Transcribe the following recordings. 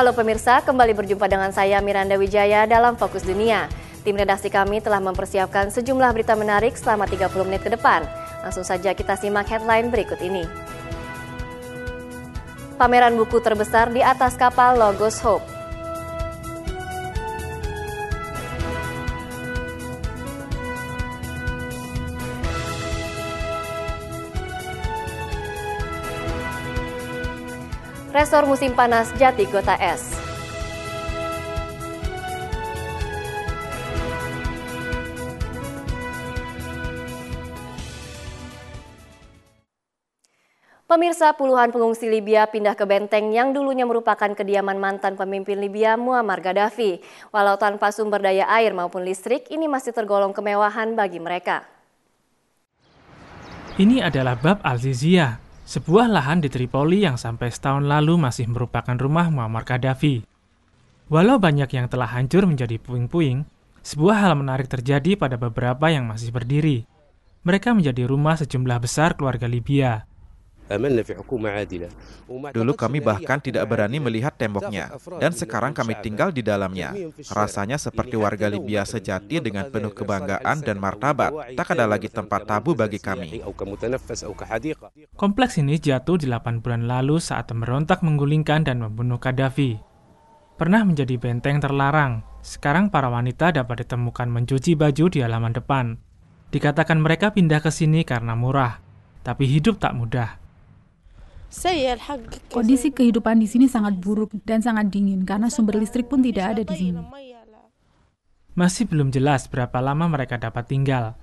Halo pemirsa, kembali berjumpa dengan saya Miranda Wijaya dalam Fokus Dunia. Tim redaksi kami telah mempersiapkan sejumlah berita menarik selama 30 menit ke depan. Langsung saja kita simak headline berikut ini. Pameran buku terbesar di atas kapal Logos Hope Resor Musim Panas Jati Kota S. Pemirsa puluhan pengungsi Libya pindah ke benteng yang dulunya merupakan kediaman mantan pemimpin Libya Muammar Gaddafi. Walau tanpa sumber daya air maupun listrik, ini masih tergolong kemewahan bagi mereka. Ini adalah bab al ziziyah sebuah lahan di Tripoli yang sampai setahun lalu masih merupakan rumah Muammar Gaddafi. Walau banyak yang telah hancur menjadi puing-puing, sebuah hal menarik terjadi pada beberapa yang masih berdiri. Mereka menjadi rumah sejumlah besar keluarga Libya. Dulu kami bahkan tidak berani melihat temboknya, dan sekarang kami tinggal di dalamnya. Rasanya seperti warga Libya sejati dengan penuh kebanggaan dan martabat. Tak ada lagi tempat tabu bagi kami. Kompleks ini jatuh di 8 bulan lalu saat merontak menggulingkan dan membunuh Gaddafi. Pernah menjadi benteng terlarang, sekarang para wanita dapat ditemukan mencuci baju di halaman depan. Dikatakan mereka pindah ke sini karena murah, tapi hidup tak mudah. Kondisi kehidupan di sini sangat buruk dan sangat dingin karena sumber listrik pun tidak ada di sini. Masih belum jelas berapa lama mereka dapat tinggal.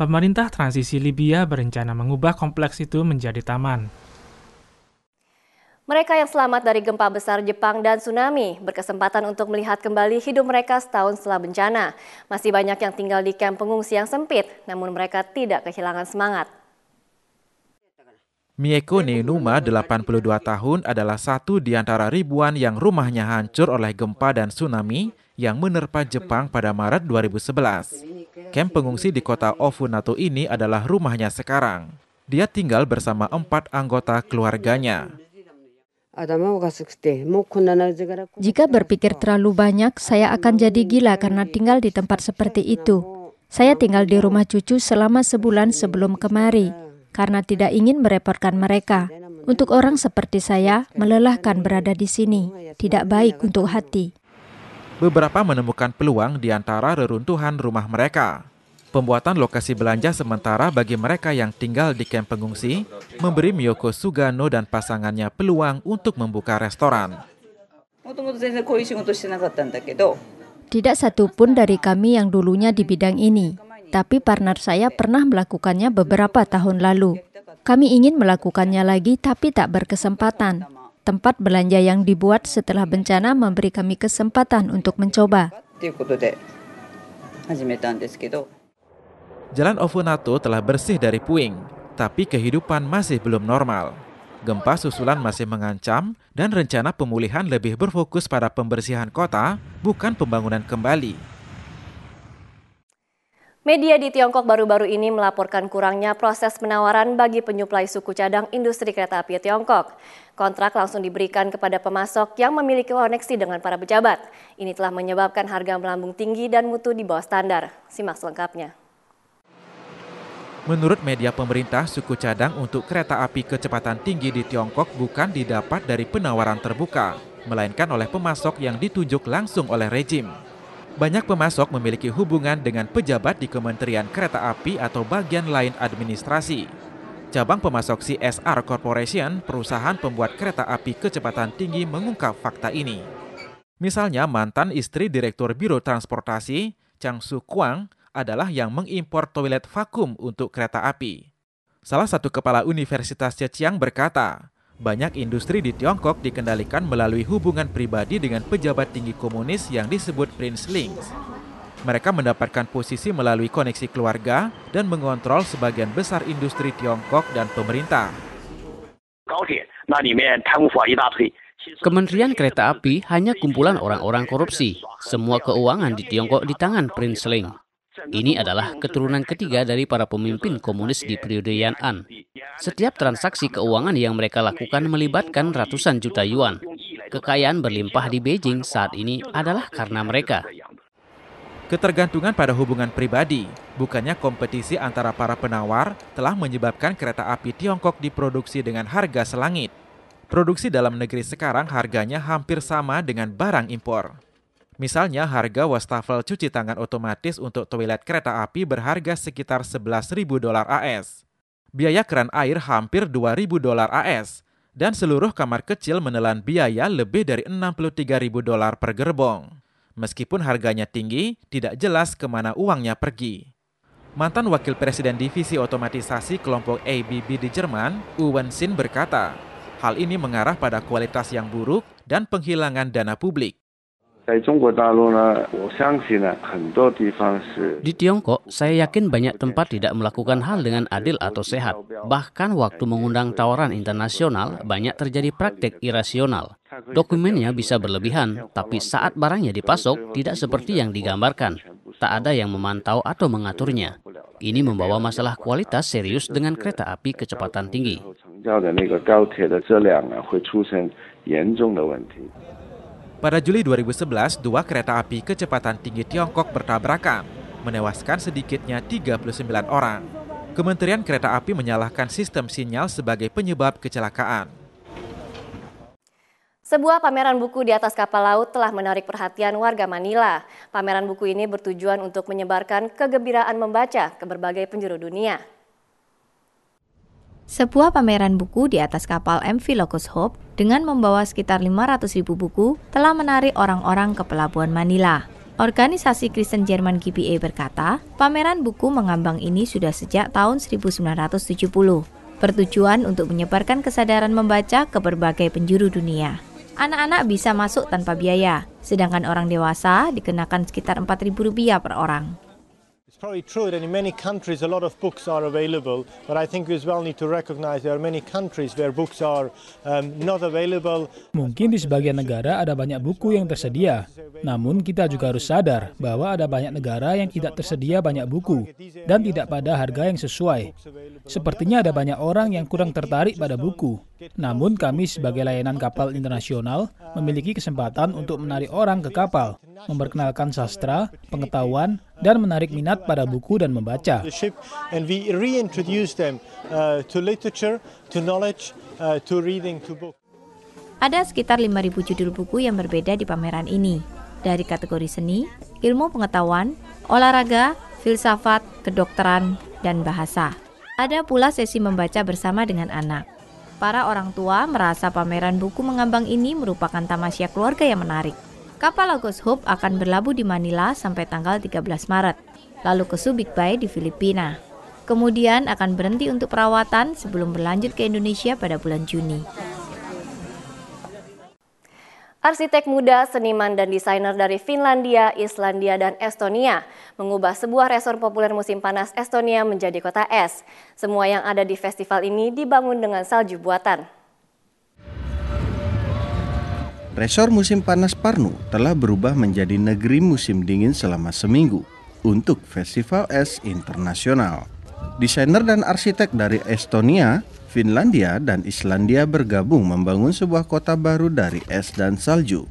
Pemerintah transisi Libya berencana mengubah kompleks itu menjadi taman. Mereka yang selamat dari gempa besar Jepang dan tsunami berkesempatan untuk melihat kembali hidup mereka setahun setelah bencana. Masih banyak yang tinggal di kamp pengungsi yang sempit, namun mereka tidak kehilangan semangat. Mieko Neinuma, 82 tahun, adalah satu di antara ribuan yang rumahnya hancur oleh gempa dan tsunami yang menerpa Jepang pada Maret 2011. Kamp pengungsi di kota Ofunato ini adalah rumahnya sekarang. Dia tinggal bersama empat anggota keluarganya. Jika berpikir terlalu banyak, saya akan jadi gila karena tinggal di tempat seperti itu. Saya tinggal di rumah cucu selama sebulan sebelum kemari karena tidak ingin merepotkan mereka. Untuk orang seperti saya, melelahkan berada di sini, tidak baik untuk hati. Beberapa menemukan peluang di antara reruntuhan rumah mereka. Pembuatan lokasi belanja sementara bagi mereka yang tinggal di kamp pengungsi memberi Miyoko Sugano dan pasangannya peluang untuk membuka restoran. Tidak satu pun dari kami yang dulunya di bidang ini tapi partner saya pernah melakukannya beberapa tahun lalu. Kami ingin melakukannya lagi, tapi tak berkesempatan. Tempat belanja yang dibuat setelah bencana memberi kami kesempatan untuk mencoba. Jalan Ofunato telah bersih dari puing, tapi kehidupan masih belum normal. Gempa susulan masih mengancam dan rencana pemulihan lebih berfokus pada pembersihan kota, bukan pembangunan kembali. Media di Tiongkok baru-baru ini melaporkan kurangnya proses penawaran bagi penyuplai suku cadang industri kereta api Tiongkok. Kontrak langsung diberikan kepada pemasok yang memiliki koneksi dengan para pejabat. Ini telah menyebabkan harga melambung tinggi dan mutu di bawah standar. Simak selengkapnya. Menurut media pemerintah, suku cadang untuk kereta api kecepatan tinggi di Tiongkok bukan didapat dari penawaran terbuka, melainkan oleh pemasok yang ditunjuk langsung oleh rejim. Banyak pemasok memiliki hubungan dengan pejabat di Kementerian Kereta Api atau bagian lain administrasi. Cabang pemasok CSR Corporation, perusahaan pembuat kereta api kecepatan tinggi mengungkap fakta ini. Misalnya mantan istri Direktur Biro Transportasi, Chang Su Kuang, adalah yang mengimpor toilet vakum untuk kereta api. Salah satu kepala Universitas Zhejiang berkata, banyak industri di Tiongkok dikendalikan melalui hubungan pribadi dengan pejabat tinggi komunis yang disebut Prince Links. Mereka mendapatkan posisi melalui koneksi keluarga dan mengontrol sebagian besar industri Tiongkok dan pemerintah. Kementerian Kereta Api hanya kumpulan orang-orang korupsi. Semua keuangan di Tiongkok di tangan Prince Ling. Ini adalah keturunan ketiga dari para pemimpin komunis di periode Yan'an. Setiap transaksi keuangan yang mereka lakukan melibatkan ratusan juta yuan. Kekayaan berlimpah di Beijing saat ini adalah karena mereka. Ketergantungan pada hubungan pribadi, bukannya kompetisi antara para penawar, telah menyebabkan kereta api Tiongkok diproduksi dengan harga selangit. Produksi dalam negeri sekarang harganya hampir sama dengan barang impor. Misalnya harga wastafel cuci tangan otomatis untuk toilet kereta api berharga sekitar 11.000 dolar AS. Biaya keran air hampir 2.000 dolar AS, dan seluruh kamar kecil menelan biaya lebih dari 63.000 dolar per gerbong. Meskipun harganya tinggi, tidak jelas kemana uangnya pergi. Mantan Wakil Presiden Divisi Otomatisasi Kelompok ABB di Jerman, Uwen Sin berkata, hal ini mengarah pada kualitas yang buruk dan penghilangan dana publik. Di Tiongkok, saya yakin banyak tempat tidak melakukan hal dengan adil atau sehat. Bahkan waktu mengundang tawaran internasional, banyak terjadi praktek irasional. Dokumennya bisa berlebihan, tapi saat barangnya dipasok, tidak seperti yang digambarkan. Tak ada yang memantau atau mengaturnya. Ini membawa masalah kualitas serius dengan kereta api kecepatan tinggi. Pada Juli 2011, dua kereta api kecepatan tinggi Tiongkok bertabrakan, menewaskan sedikitnya 39 orang. Kementerian Kereta Api menyalahkan sistem sinyal sebagai penyebab kecelakaan. Sebuah pameran buku di atas kapal laut telah menarik perhatian warga Manila. Pameran buku ini bertujuan untuk menyebarkan kegembiraan membaca ke berbagai penjuru dunia sebuah pameran buku di atas kapal MV Locus Hope dengan membawa sekitar 500 ribu buku telah menarik orang-orang ke pelabuhan Manila. Organisasi Kristen Jerman GBA berkata, pameran buku mengambang ini sudah sejak tahun 1970, bertujuan untuk menyebarkan kesadaran membaca ke berbagai penjuru dunia. Anak-anak bisa masuk tanpa biaya, sedangkan orang dewasa dikenakan sekitar 4.000 rupiah per orang. It's probably true that in many countries a lot of books are available, but I think we as well need to recognize there are many countries where books are um, not available. Mungkin di sebagian negara ada banyak buku yang tersedia, namun kita juga harus sadar bahwa ada banyak negara yang tidak tersedia banyak buku dan tidak pada harga yang sesuai. Sepertinya ada banyak orang yang kurang tertarik pada buku. Namun kami sebagai layanan kapal internasional memiliki kesempatan untuk menarik orang ke kapal memperkenalkan sastra, pengetahuan, dan menarik minat pada buku dan membaca. Uh, uh, Ada sekitar 5.000 judul buku yang berbeda di pameran ini, dari kategori seni, ilmu pengetahuan, olahraga, filsafat, kedokteran, dan bahasa. Ada pula sesi membaca bersama dengan anak. Para orang tua merasa pameran buku mengambang ini merupakan tamasya keluarga yang menarik. Kapal Agus Hope akan berlabuh di Manila sampai tanggal 13 Maret, lalu ke Subic Bay di Filipina. Kemudian akan berhenti untuk perawatan sebelum berlanjut ke Indonesia pada bulan Juni. Arsitek muda, seniman, dan desainer dari Finlandia, Islandia, dan Estonia mengubah sebuah resor populer musim panas Estonia menjadi kota es. Semua yang ada di festival ini dibangun dengan salju buatan. Resor musim panas Parnu telah berubah menjadi negeri musim dingin selama seminggu untuk Festival Es Internasional. Desainer dan arsitek dari Estonia, Finlandia, dan Islandia bergabung membangun sebuah kota baru dari es dan salju.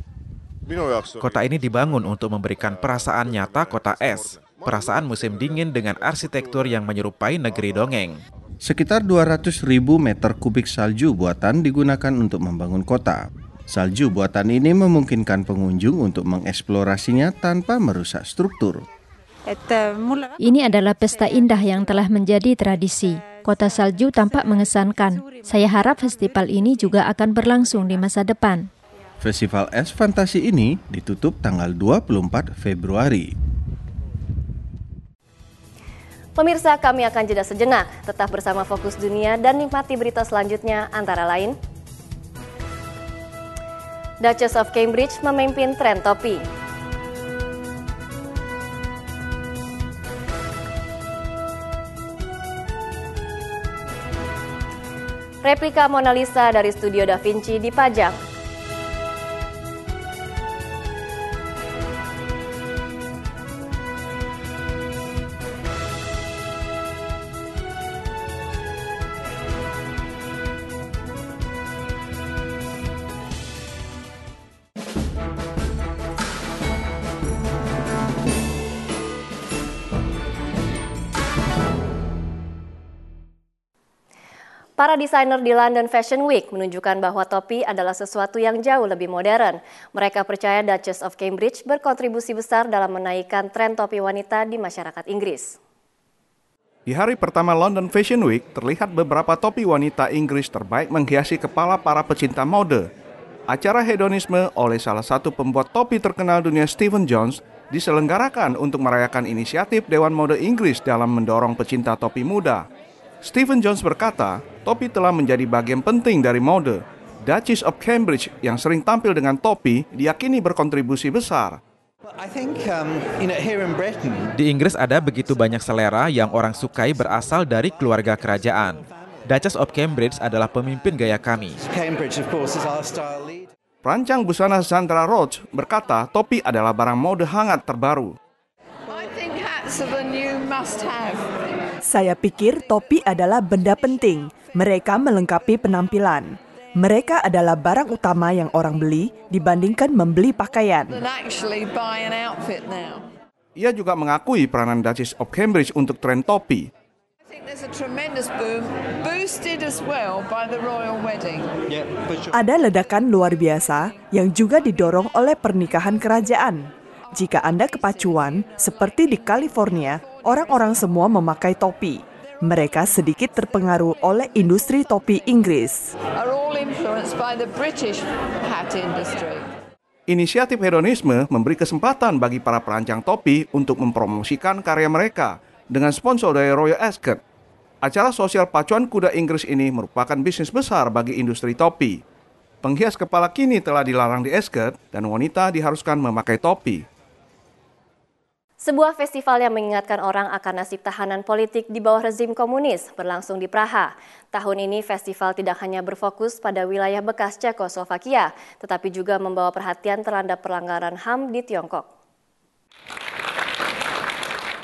Kota ini dibangun untuk memberikan perasaan nyata kota es, perasaan musim dingin dengan arsitektur yang menyerupai negeri dongeng. Sekitar 200 ribu meter kubik salju buatan digunakan untuk membangun kota. Salju buatan ini memungkinkan pengunjung untuk mengeksplorasinya tanpa merusak struktur. Ini adalah pesta indah yang telah menjadi tradisi. Kota salju tampak mengesankan. Saya harap festival ini juga akan berlangsung di masa depan. Festival Es Fantasi ini ditutup tanggal 24 Februari. Pemirsa, kami akan jeda sejenak. Tetap bersama Fokus Dunia dan nikmati berita selanjutnya antara lain Duchess of Cambridge memimpin tren topi. Replika Mona Lisa dari studio Da Vinci dipajang Para desainer di London Fashion Week menunjukkan bahwa topi adalah sesuatu yang jauh lebih modern. Mereka percaya Duchess of Cambridge berkontribusi besar dalam menaikkan tren topi wanita di masyarakat Inggris. Di hari pertama London Fashion Week, terlihat beberapa topi wanita Inggris terbaik menghiasi kepala para pecinta mode. Acara hedonisme oleh salah satu pembuat topi terkenal dunia Stephen Jones diselenggarakan untuk merayakan inisiatif Dewan Mode Inggris dalam mendorong pecinta topi muda. Stephen Jones berkata, topi telah menjadi bagian penting dari mode. Duchess of Cambridge yang sering tampil dengan topi diyakini berkontribusi besar um, di Inggris ada begitu banyak selera yang orang sukai berasal dari keluarga kerajaan. Duchess of Cambridge adalah pemimpin gaya kami. Perancang busana Sandra Roach berkata topi adalah barang mode hangat terbaru. I think hats are the new must have. Saya pikir topi adalah benda penting. Mereka melengkapi penampilan. Mereka adalah barang utama yang orang beli dibandingkan membeli pakaian. Ia juga mengakui peranan Duchess of Cambridge untuk tren topi. Ada ledakan luar biasa yang juga didorong oleh pernikahan kerajaan. Jika Anda kepacuan, seperti di California, orang-orang semua memakai topi. Mereka sedikit terpengaruh oleh industri topi Inggris. Inisiatif hedonisme memberi kesempatan bagi para perancang topi untuk mempromosikan karya mereka dengan sponsor dari Royal Ascot. Acara sosial pacuan kuda Inggris ini merupakan bisnis besar bagi industri topi. Penghias kepala kini telah dilarang di Ascot dan wanita diharuskan memakai topi. Sebuah festival yang mengingatkan orang akan nasib tahanan politik di bawah rezim komunis berlangsung di Praha. Tahun ini festival tidak hanya berfokus pada wilayah bekas Cekoslovakia, tetapi juga membawa perhatian terhadap pelanggaran HAM di Tiongkok.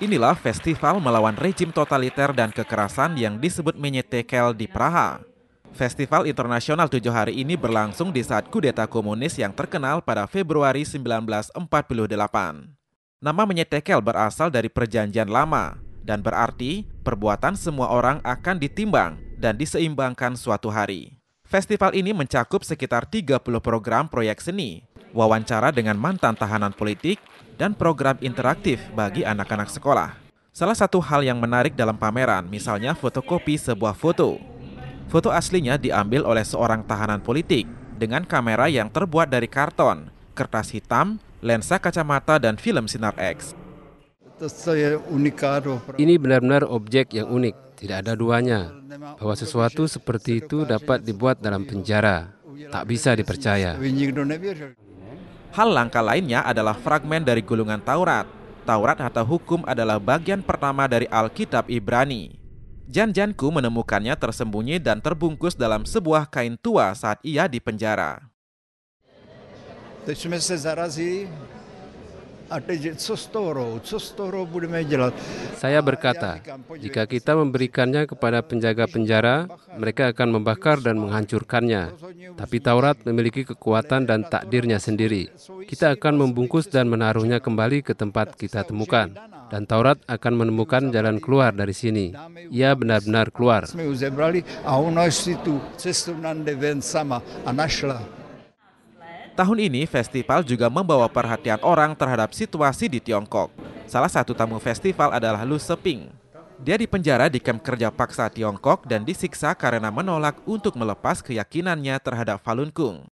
Inilah festival melawan rejim totaliter dan kekerasan yang disebut Menyetekel di Praha. Festival internasional tujuh hari ini berlangsung di saat kudeta komunis yang terkenal pada Februari 1948. Nama menyetekel berasal dari perjanjian lama dan berarti perbuatan semua orang akan ditimbang dan diseimbangkan suatu hari. Festival ini mencakup sekitar 30 program proyek seni, wawancara dengan mantan tahanan politik, dan program interaktif bagi anak-anak sekolah. Salah satu hal yang menarik dalam pameran misalnya fotokopi sebuah foto. Foto aslinya diambil oleh seorang tahanan politik dengan kamera yang terbuat dari karton, kertas hitam, lensa kacamata, dan film sinar X. Ini benar-benar objek yang unik, tidak ada duanya. Bahwa sesuatu seperti itu dapat dibuat dalam penjara, tak bisa dipercaya. Hal langka lainnya adalah fragmen dari gulungan Taurat. Taurat atau hukum adalah bagian pertama dari Alkitab Ibrani. Janjanku menemukannya tersembunyi dan terbungkus dalam sebuah kain tua saat ia di penjara. Teď jsme se zarazí a teď co s toho, co s toho budeme dělat? Saya berkata, jika kita memberikannya kepada penjaga penjara, mereka akan membakar dan menghancurkannya. Tapi Taurat memiliki kekuatan dan takdirnya sendiri. Kita akan membungkus dan menaruhnya kembali ke tempat kita temukan. Dan Taurat akan menemukan jalan keluar dari sini. Ia benar-benar keluar. sudah cestu Tahun ini, festival juga membawa perhatian orang terhadap situasi di Tiongkok. Salah satu tamu festival adalah Lu Seping. Dia dipenjara di kamp kerja paksa Tiongkok dan disiksa karena menolak untuk melepas keyakinannya terhadap Falun Gong.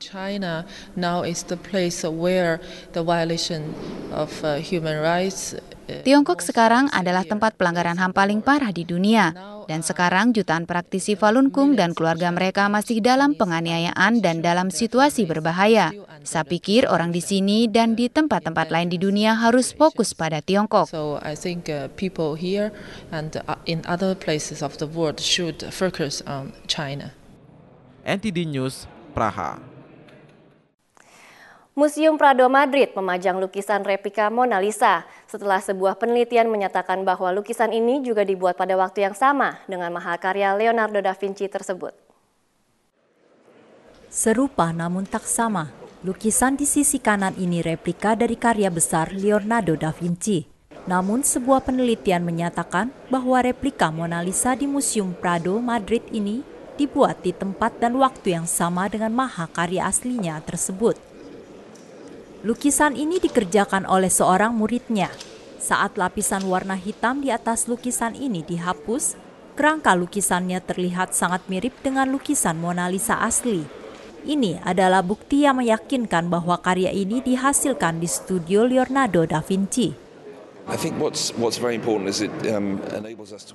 China now is the place where the violation of uh, human rights uh, Tiongkok sekarang adalah tempat pelanggaran HAM paling parah di dunia. Dan sekarang jutaan praktisi Falun Gong dan keluarga mereka masih dalam penganiayaan dan dalam situasi berbahaya. Saya pikir orang di sini dan di tempat-tempat lain di dunia harus fokus pada Tiongkok. So I think uh, people here and uh, in other places of the world should focus on China. NTD News, Praha. Museum Prado Madrid memajang lukisan replika Mona Lisa setelah sebuah penelitian menyatakan bahwa lukisan ini juga dibuat pada waktu yang sama dengan mahakarya Leonardo da Vinci tersebut. Serupa namun tak sama, lukisan di sisi kanan ini replika dari karya besar Leonardo da Vinci. Namun sebuah penelitian menyatakan bahwa replika Mona Lisa di Museum Prado, Madrid ini dibuat di tempat dan waktu yang sama dengan mahakarya aslinya tersebut. Lukisan ini dikerjakan oleh seorang muridnya. Saat lapisan warna hitam di atas lukisan ini dihapus, kerangka lukisannya terlihat sangat mirip dengan lukisan Mona Lisa asli. Ini adalah bukti yang meyakinkan bahwa karya ini dihasilkan di studio Leonardo da Vinci. Um,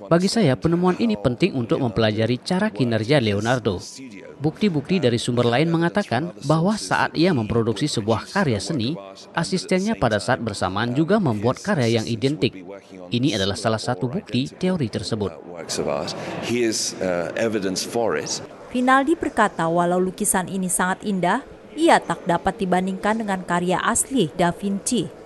Bagi saya, penemuan ini penting untuk mempelajari cara kinerja Leonardo. Bukti-bukti dari sumber lain mengatakan bahwa saat ia memproduksi sebuah karya seni, asistennya pada saat bersamaan uh, juga membuat karya yang identik. Ini adalah salah satu bukti teori tersebut. Uh, Rinaldi berkata, walau lukisan ini sangat indah, ia tak dapat dibandingkan dengan karya asli Da Vinci.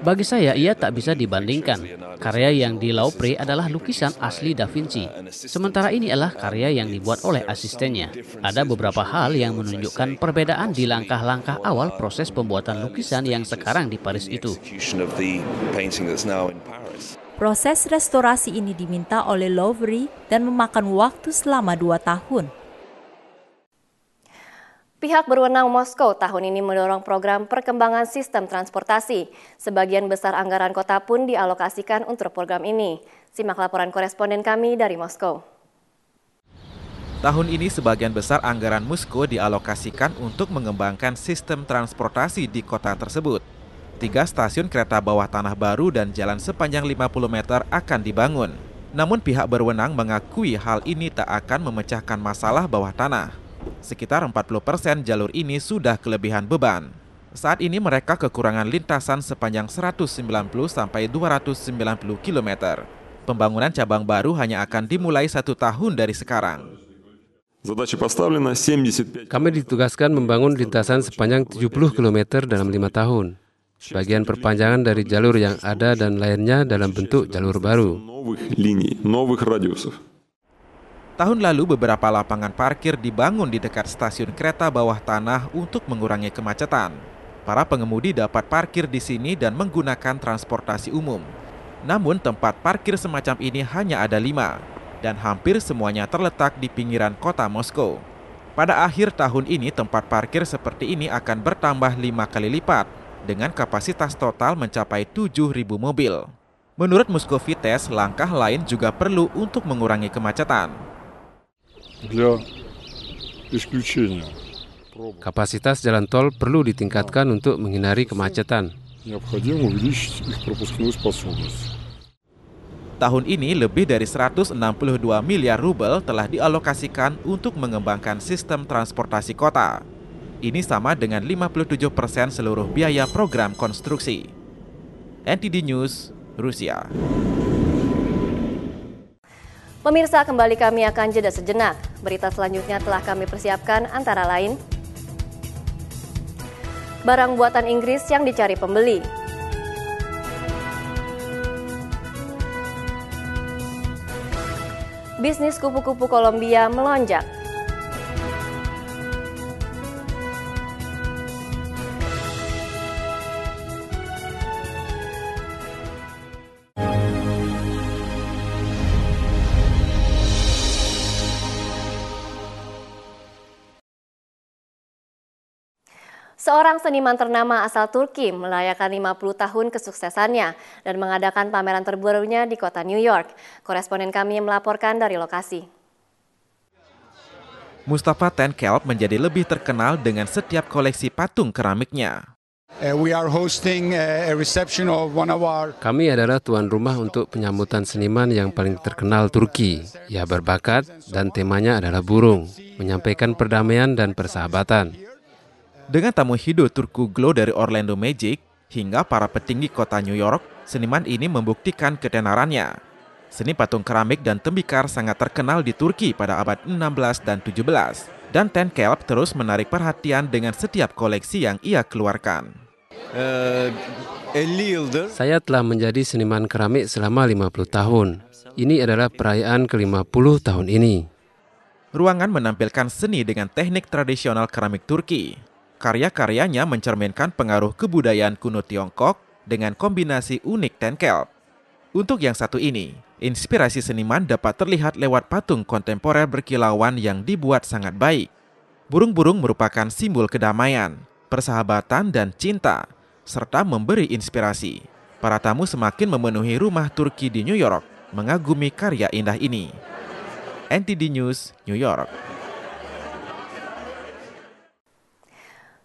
Bagi saya, ia tak bisa dibandingkan. Karya yang di Laupre adalah lukisan asli Da Vinci. Sementara ini adalah karya yang dibuat oleh asistennya. Ada beberapa hal yang menunjukkan perbedaan di langkah-langkah awal proses pembuatan lukisan yang sekarang di Paris itu. Proses restorasi ini diminta oleh Louvre dan memakan waktu selama dua tahun. Pihak berwenang Moskow tahun ini mendorong program perkembangan sistem transportasi. Sebagian besar anggaran kota pun dialokasikan untuk program ini. Simak laporan koresponden kami dari Moskow. Tahun ini sebagian besar anggaran Moskow dialokasikan untuk mengembangkan sistem transportasi di kota tersebut. Tiga stasiun kereta bawah tanah baru dan jalan sepanjang 50 meter akan dibangun. Namun pihak berwenang mengakui hal ini tak akan memecahkan masalah bawah tanah. Sekitar 40% jalur ini sudah kelebihan beban. Saat ini mereka kekurangan lintasan sepanjang 190 sampai 290 km. Pembangunan cabang baru hanya akan dimulai satu tahun dari sekarang. Kami ditugaskan membangun lintasan sepanjang 70 km dalam lima tahun. Bagian perpanjangan dari jalur yang ada dan lainnya dalam bentuk jalur baru. Tahun lalu beberapa lapangan parkir dibangun di dekat stasiun kereta bawah tanah untuk mengurangi kemacetan. Para pengemudi dapat parkir di sini dan menggunakan transportasi umum. Namun tempat parkir semacam ini hanya ada lima, dan hampir semuanya terletak di pinggiran kota Moskow. Pada akhir tahun ini tempat parkir seperti ini akan bertambah lima kali lipat, dengan kapasitas total mencapai 7.000 mobil. Menurut Muskovites, langkah lain juga perlu untuk mengurangi kemacetan для исключения. Kapasitas jalan tol perlu ditingkatkan untuk menghindari kemacetan. Tahun ini lebih dari 162 miliar rubel telah dialokasikan untuk mengembangkan sistem transportasi kota. Ini sama dengan 57 persen seluruh biaya program konstruksi. NTD News, Rusia. Pemirsa kembali kami akan jeda sejenak. Berita selanjutnya telah kami persiapkan antara lain. Barang buatan Inggris yang dicari pembeli. Bisnis kupu-kupu Kolombia melonjak. Seorang seniman ternama asal Turki melayakan 50 tahun kesuksesannya dan mengadakan pameran terbarunya di kota New York. Koresponen kami melaporkan dari lokasi. Mustafa Tenkelp menjadi lebih terkenal dengan setiap koleksi patung keramiknya. Kami adalah tuan rumah untuk penyambutan seniman yang paling terkenal Turki. Ia berbakat dan temanya adalah burung, menyampaikan perdamaian dan persahabatan. Dengan tamu hidup Turku Glow dari Orlando Magic, hingga para petinggi kota New York, seniman ini membuktikan ketenarannya. Seni patung keramik dan tembikar sangat terkenal di Turki pada abad 16 dan 17, dan Ten Kelp terus menarik perhatian dengan setiap koleksi yang ia keluarkan. Eh, Saya telah menjadi seniman keramik selama 50 tahun. Ini adalah perayaan ke-50 tahun ini. Ruangan menampilkan seni dengan teknik tradisional keramik Turki. Karya-karyanya mencerminkan pengaruh kebudayaan kuno Tiongkok dengan kombinasi unik tenkel. Untuk yang satu ini, inspirasi seniman dapat terlihat lewat patung kontemporer berkilauan yang dibuat sangat baik. Burung-burung merupakan simbol kedamaian, persahabatan, dan cinta, serta memberi inspirasi. Para tamu semakin memenuhi rumah Turki di New York, mengagumi karya indah ini. NTD News, New York.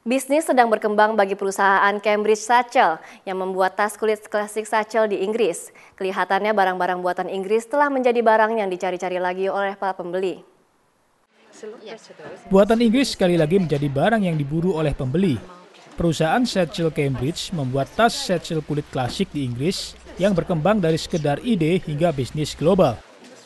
Bisnis sedang berkembang bagi perusahaan Cambridge Satchel yang membuat tas kulit klasik Satchel di Inggris. Kelihatannya barang-barang buatan Inggris telah menjadi barang yang dicari-cari lagi oleh para pembeli. Buatan Inggris sekali lagi menjadi barang yang diburu oleh pembeli. Perusahaan Satchel Cambridge membuat tas satchel kulit klasik di Inggris yang berkembang dari sekedar ide hingga bisnis global.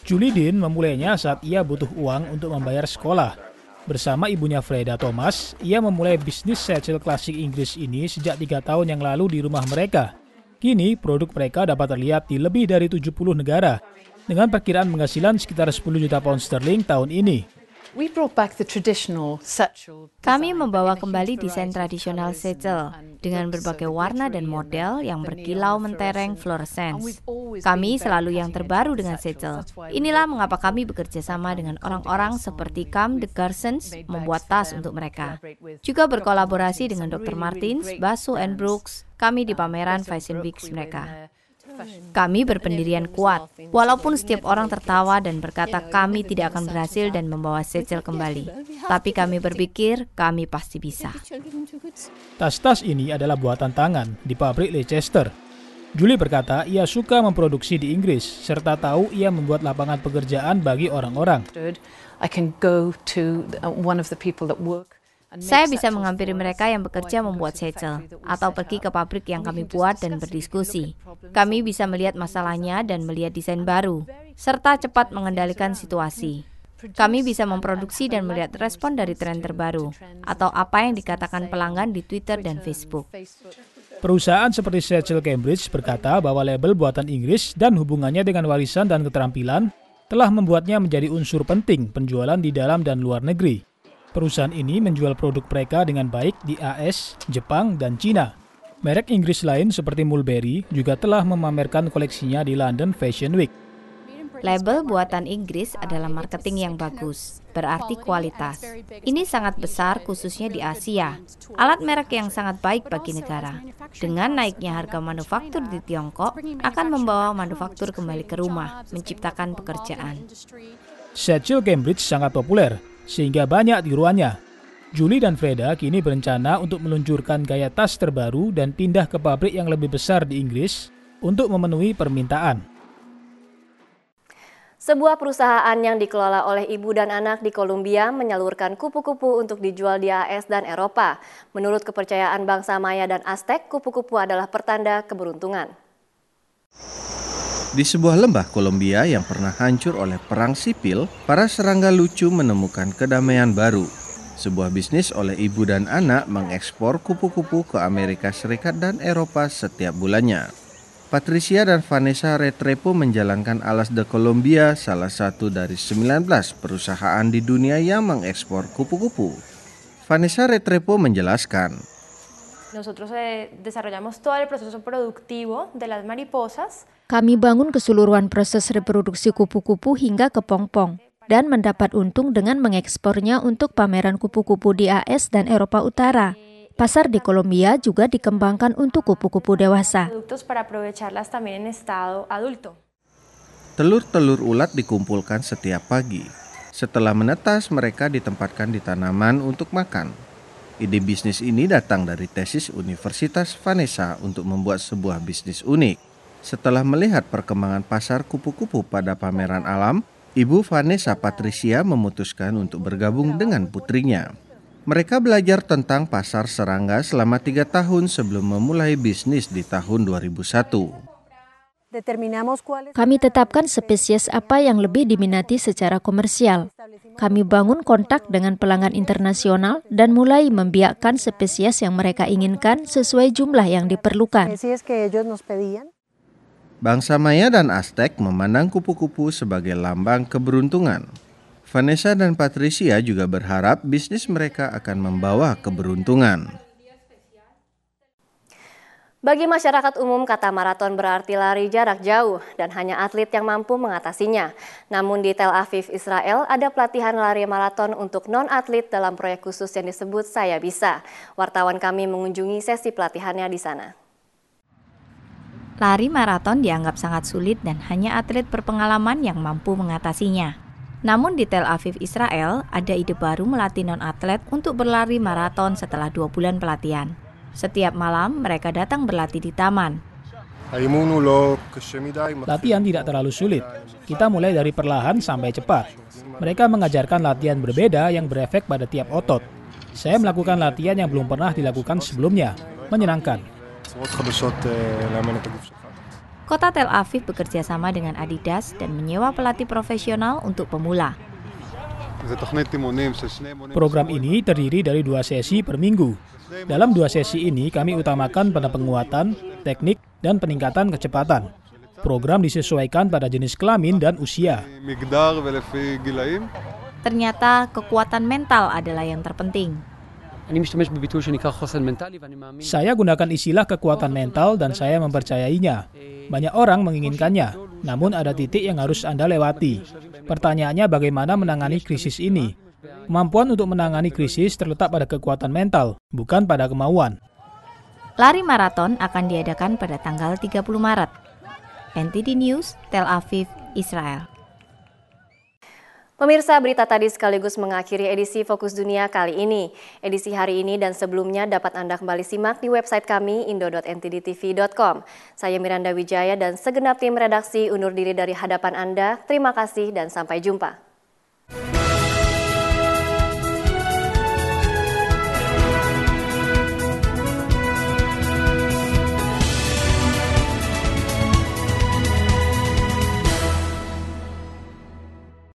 Julie Dean memulainya saat ia butuh uang untuk membayar sekolah. Bersama ibunya Freda Thomas, ia memulai bisnis secil klasik Inggris ini sejak tiga tahun yang lalu di rumah mereka. Kini, produk mereka dapat terlihat di lebih dari 70 negara, dengan perkiraan penghasilan sekitar 10 juta pound sterling tahun ini. Kami membawa kembali desain tradisional secel dengan berbagai warna dan model yang berkilau mentereng fluorescence. Kami selalu yang terbaru dengan secel. Inilah mengapa kami bekerja sama dengan orang-orang seperti Cam de Garsens membuat tas untuk mereka. Juga berkolaborasi dengan Dr. Martins, Basu and Brooks, kami di uh, pameran Fashion Weeks mereka. Kami berpendirian kuat, walaupun setiap orang tertawa dan berkata kami tidak akan berhasil dan membawa Cecil kembali. Tapi kami berpikir kami pasti bisa. Tas-tas ini adalah buatan tangan di pabrik Leicester. Julie berkata ia suka memproduksi di Inggris, serta tahu ia membuat lapangan pekerjaan bagi orang-orang. Saya bisa menghampiri mereka yang bekerja membuat setsel atau pergi ke pabrik yang kami buat dan berdiskusi. Kami bisa melihat masalahnya dan melihat desain baru, serta cepat mengendalikan situasi. Kami bisa memproduksi dan melihat respon dari tren terbaru atau apa yang dikatakan pelanggan di Twitter dan Facebook. Perusahaan seperti Churchill Cambridge berkata bahwa label buatan Inggris dan hubungannya dengan warisan dan keterampilan telah membuatnya menjadi unsur penting penjualan di dalam dan luar negeri. Perusahaan ini menjual produk mereka dengan baik di AS, Jepang, dan Cina. Merek Inggris lain seperti Mulberry juga telah memamerkan koleksinya di London Fashion Week. Label buatan Inggris adalah marketing yang bagus, berarti kualitas. Ini sangat besar khususnya di Asia. Alat merek yang sangat baik bagi negara. Dengan naiknya harga manufaktur di Tiongkok akan membawa manufaktur kembali ke rumah, menciptakan pekerjaan. Satchel Cambridge sangat populer sehingga banyak tiruannya. Julie dan Freda kini berencana untuk meluncurkan gaya tas terbaru dan pindah ke pabrik yang lebih besar di Inggris untuk memenuhi permintaan. Sebuah perusahaan yang dikelola oleh ibu dan anak di Kolombia menyalurkan kupu-kupu untuk dijual di AS dan Eropa. Menurut kepercayaan bangsa Maya dan Aztec, kupu-kupu adalah pertanda keberuntungan. Di sebuah lembah Kolombia yang pernah hancur oleh perang sipil, para serangga lucu menemukan kedamaian baru. Sebuah bisnis oleh ibu dan anak mengekspor kupu-kupu ke Amerika Serikat dan Eropa setiap bulannya. Patricia dan Vanessa Retrepo menjalankan Alas de Colombia, salah satu dari 19 perusahaan di dunia yang mengekspor kupu-kupu. Vanessa Retrepo menjelaskan, Nosotros eh, desarrollamos todo el proceso productivo de las mariposas kami bangun keseluruhan proses reproduksi kupu-kupu hingga ke pong-pong dan mendapat untung dengan mengekspornya untuk pameran kupu-kupu di AS dan Eropa Utara. Pasar di Kolombia juga dikembangkan untuk kupu-kupu dewasa. Telur-telur ulat dikumpulkan setiap pagi. Setelah menetas, mereka ditempatkan di tanaman untuk makan. Ide bisnis ini datang dari tesis Universitas Vanessa untuk membuat sebuah bisnis unik. Setelah melihat perkembangan pasar kupu-kupu pada pameran alam, Ibu Vanessa Patricia memutuskan untuk bergabung dengan putrinya. Mereka belajar tentang pasar serangga selama tiga tahun sebelum memulai bisnis di tahun 2001. Kami tetapkan spesies apa yang lebih diminati secara komersial. Kami bangun kontak dengan pelanggan internasional dan mulai membiakkan spesies yang mereka inginkan sesuai jumlah yang diperlukan. Bangsa Maya dan Aztec memandang kupu-kupu sebagai lambang keberuntungan. Vanessa dan Patricia juga berharap bisnis mereka akan membawa keberuntungan. Bagi masyarakat umum, kata maraton berarti lari jarak jauh dan hanya atlet yang mampu mengatasinya. Namun di Tel Aviv, Israel, ada pelatihan lari maraton untuk non-atlet dalam proyek khusus yang disebut Saya Bisa. Wartawan kami mengunjungi sesi pelatihannya di sana. Lari maraton dianggap sangat sulit dan hanya atlet berpengalaman yang mampu mengatasinya. Namun di Tel Aviv, Israel, ada ide baru melatih non-atlet untuk berlari maraton setelah dua bulan pelatihan. Setiap malam, mereka datang berlatih di taman. Latihan tidak terlalu sulit. Kita mulai dari perlahan sampai cepat. Mereka mengajarkan latihan berbeda yang berefek pada tiap otot. Saya melakukan latihan yang belum pernah dilakukan sebelumnya. Menyenangkan. Kota Tel Aviv bekerja sama dengan Adidas dan menyewa pelatih profesional untuk pemula. Program ini terdiri dari dua sesi per minggu. Dalam dua sesi ini kami utamakan pada penguatan, teknik, dan peningkatan kecepatan. Program disesuaikan pada jenis kelamin dan usia. Ternyata kekuatan mental adalah yang terpenting. Saya gunakan istilah kekuatan mental dan saya mempercayainya. Banyak orang menginginkannya, namun ada titik yang harus Anda lewati. Pertanyaannya bagaimana menangani krisis ini? Kemampuan untuk menangani krisis terletak pada kekuatan mental, bukan pada kemauan. Lari maraton akan diadakan pada tanggal 30 Maret. NTD News, Tel Aviv, Israel. Pemirsa, berita tadi sekaligus mengakhiri edisi Fokus Dunia kali ini. Edisi hari ini dan sebelumnya dapat Anda kembali simak di website kami indo.ntdtv.com. Saya Miranda Wijaya dan segenap tim redaksi undur diri dari hadapan Anda. Terima kasih dan sampai jumpa.